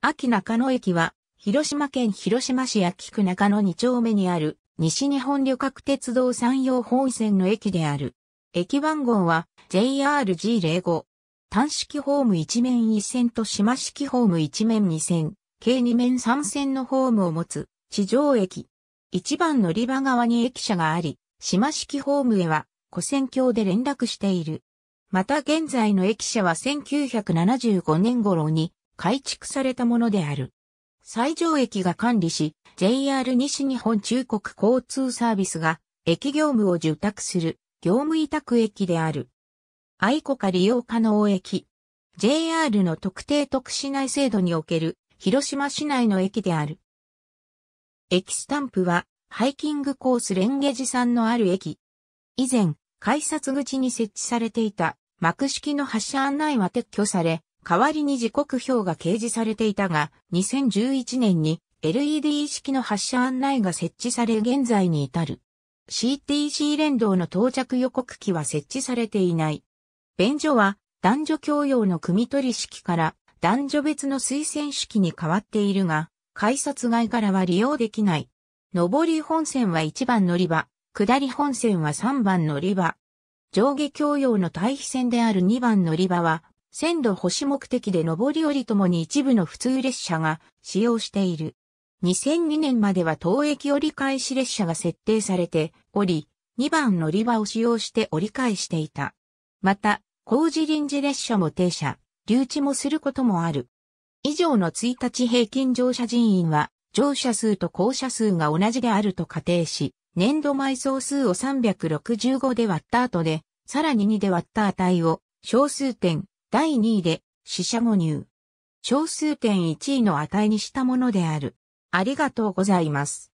秋中野駅は、広島県広島市秋区中野2丁目にある、西日本旅客鉄道山陽本線の駅である。駅番号は JRG05。単式ホーム1面1線と島式ホーム1面2線、計2面3線のホームを持つ、地上駅。1番乗り場側に駅舎があり、島式ホームへは、古線橋で連絡している。また現在の駅舎は1975年頃に改築されたものである。西条駅が管理し、JR 西日本中国交通サービスが、駅業務を受託する、業務委託駅である。愛子か利用可能駅。JR の特定特市内制度における、広島市内の駅である。駅スタンプは、ハイキングコースレンゲジさんのある駅。以前、改札口に設置されていた、幕式の発車案内は撤去され、代わりに時刻表が掲示されていたが、2011年に LED 式の発車案内が設置され現在に至る。CTC 連動の到着予告機は設置されていない。便所は男女共用の組取式から男女別の推薦式に変わっているが、改札外からは利用できない。上り本線は1番乗り場、下り本線は3番乗り場。上下共用の対比線である2番乗り場は線路保守目的で上り降りともに一部の普通列車が使用している。2002年までは当駅折り返し列車が設定されており、2番乗り場を使用して折り返していた。また、工事臨時列車も停車、留置もすることもある。以上の1日平均乗車人員は、乗車数と降車数が同じであると仮定し、年度埋葬数を365で割った後で、さらに2で割った値を、小数点第2位で、死者誤入。小数点1位の値にしたものである。ありがとうございます。